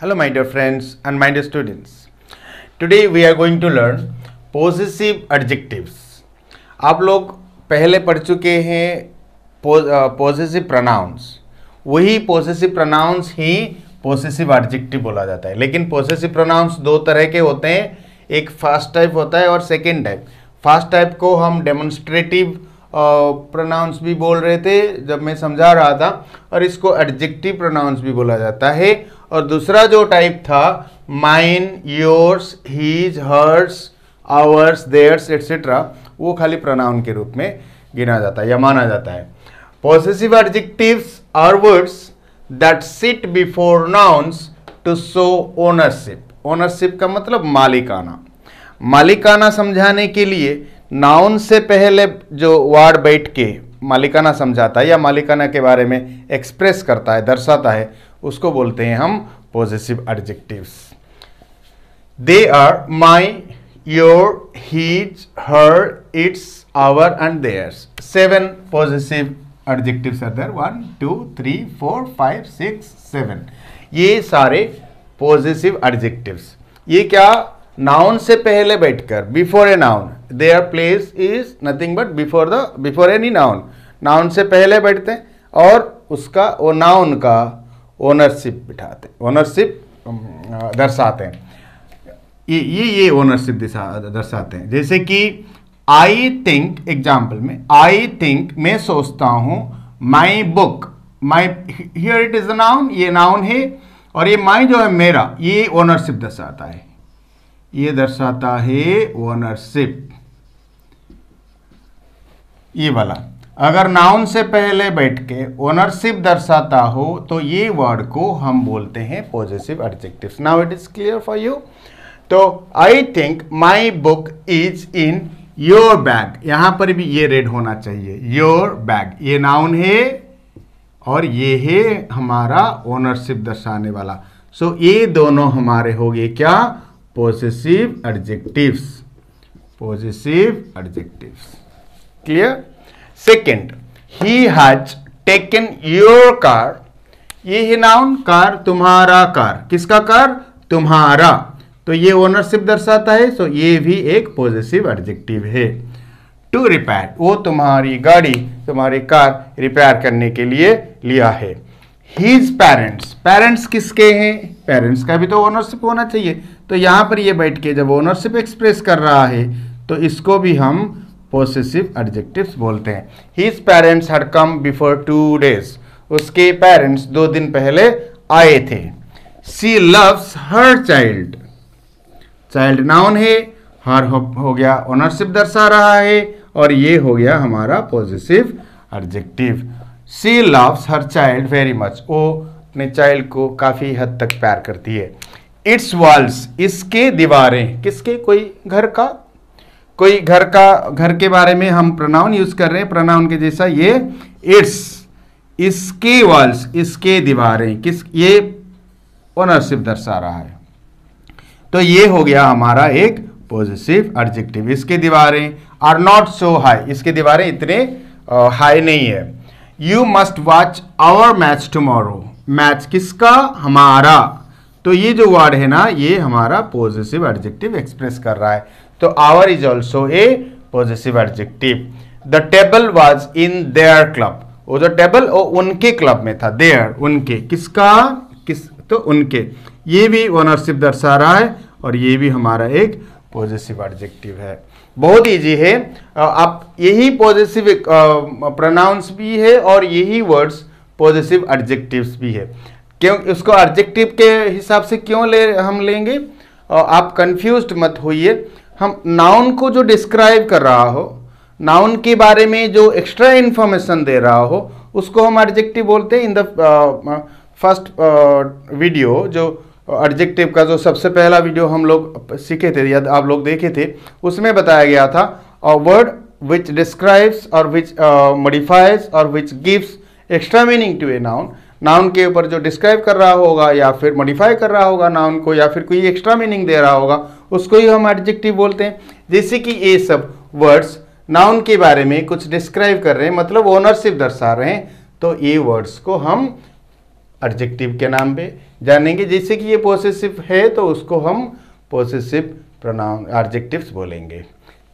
Hello my dear friends and my dear students. Today we are going to learn possessive adjectives. आप लोग पहले पढ़ चुके हैं possessive pronouns. वही possessive pronouns ही possessive adjective बोला जाता है लेकिन possessive pronouns दो तरह के होते हैं एक फर्स्ट टाइप होता है और सेकेंड टाइप फर्स्ट टाइप को हम डेमोन्स्ट्रेटिव प्रोनाउंस भी बोल रहे थे जब मैं समझा रहा था और इसको एडजेक्टिव प्रोनाउंस भी बोला जाता है और दूसरा जो टाइप था mine yours his hers ours theirs etcetera वो खाली प्रोनाउन के रूप में गिना जाता है या माना जाता है positive adjectives are words that sit before nouns to show ownership ownership का मतलब मालिकाना मालिकाना समझाने के लिए नाउन से पहले जो वर्ड बैठ के मालिकाना समझाता है या मालिकाना के बारे में एक्सप्रेस करता है दर्शाता है उसको बोलते हैं हम positive adjectives they are my your his her its our and theirs seven positive adjectives are there one two three four five six seven ये सारे पॉजिटिव एडजेक्टिव्स ये क्या नाउन से पहले बैठकर before a noun their place is nothing but before the before any noun noun से पहले बैठते हैं और उसका वो नाउन का ओनरशिप बिठाते ओनरशिप दर्शाते हैं ये ये ये ओनरशिप दर्शाते हैं जैसे कि आई थिंक एग्जाम्पल में आई थिंक मैं सोचता हूँ my book my here it is a noun ये नाउन है और ये माई जो है मेरा ये ओनरशिप दर्शाता है ये दर्शाता है ओनरशिप ये वाला अगर नाउन से पहले बैठ के ओनरशिप दर्शाता हो तो ये वर्ड को हम बोलते हैं positive adjective now it is clear for you तो I think my book is in your bag यहाँ पर भी ये रेड होना चाहिए योर बैग ये नाउन है और ये है हमारा ओनरशिप दर्शाने वाला सो so, ये दोनों हमारे हो गए क्या positive adjectives positive adjectives clear second he has taken your car ये है नाउन कार तुम्हारा कार किसका कार तुम्हारा तो ये ओनरशिप दर्शाता है सो ये भी एक पॉजिटिव एडजेक्टिव है टू रिपेयर वो तुम्हारी गाड़ी तुम्हारी कार रिपेयर करने के लिए लिया है हीज पेरेंट्स पेरेंट्स किसके हैं पेरेंट्स का भी तो ओनरशिप होना चाहिए तो यहां पर ये बैठ के जब ओनरशिप एक्सप्रेस कर रहा है तो इसको भी हम पोसेसिव एडजेक्टिव्स बोलते हैं his parents had come before two days उसके पेरेंट्स दो दिन पहले आए थे she loves her child child noun है हर हो, हो गया ओनरशिप दर्शा रहा है और ये हो गया हमारा positive adjective she loves her child very much वो अपने चाइल्ड को काफ़ी हद तक प्यार करती है इट्स वॉल्स इसके दीवारें किसके कोई घर का कोई घर का घर के बारे में हम प्रोनाउन यूज कर रहे हैं प्रोनाउन के जैसा ये इट्स इसके वॉल्स इसके दीवारें किस ये ओनरशिप दर्शा रहा है तो ये हो गया हमारा एक पॉजिटिव एडजेक्टिव इसके दीवारें आर नॉट सो हाई इसके दीवारें इतने हाई नहीं है you must watch our match tomorrow match किसका हमारा तो ये जो वर्ड है ना ये हमारा पॉजिटिव एडजेक्टिव एक्सप्रेस कर रहा है तो our is also a positive adjective the table was in their club वो जो टेबल वो उनके क्लब में था देयर उनके किसका किस तो उनके ये भी ओनरशिप दर्शा रहा है और ये भी हमारा एक पॉजिटिव एडजेक्टिव है बहुत इजी है आप यही पॉजिटिव प्रोनाउंस भी है और यही वर्ड्स पॉजिटिव एडजेक्टिव्स भी है क्यों उसको एडजेक्टिव के हिसाब से क्यों ले हम लेंगे आप कंफ्यूज मत होइए हम नाउन को जो डिस्क्राइब कर रहा हो नाउन के बारे में जो एक्स्ट्रा इन्फॉर्मेशन दे रहा हो उसको हम एडजेक्टिव बोलते हैं इन द फर्स्ट वीडियो जो एडजेक्टिव का जो सबसे पहला वीडियो हम लोग सीखे थे या आप लोग देखे थे उसमें बताया गया था अ वर्ड विच डिस्क्राइब्स और विच मॉडिफाइज और which gives extra meaning to a noun noun के ऊपर जो डिस्क्राइब कर रहा होगा या फिर मॉडिफाई कर रहा होगा नाउन को या फिर कोई एक्स्ट्रा मीनिंग दे रहा होगा उसको ही हम एडजेक्टिव बोलते हैं जैसे कि ये सब वर्ड्स नाउन के बारे में कुछ डिस्क्राइब कर रहे हैं मतलब ओनरशिप दर्शा रहे हैं तो ये वर्ड्स को हम एडजेक्टिव के नाम पे जानेंगे जैसे कि ये पॉजिटिव है तो उसको हम पॉजिटिव प्रोनाउन एडजेक्टिव्स बोलेंगे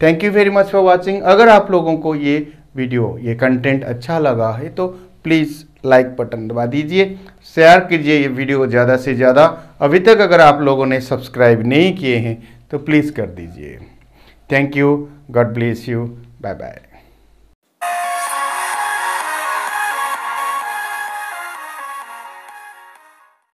thank you very much for watching अगर आप लोगों को ये वीडियो ये कंटेंट अच्छा लगा है तो प्लीज़ लाइक बटन दबा दीजिए शेयर कीजिए ये वीडियो ज़्यादा से ज़्यादा अभी तक अगर आप लोगों ने सब्सक्राइब नहीं किए हैं तो प्लीज़ कर दीजिए thank you God bless you bye bye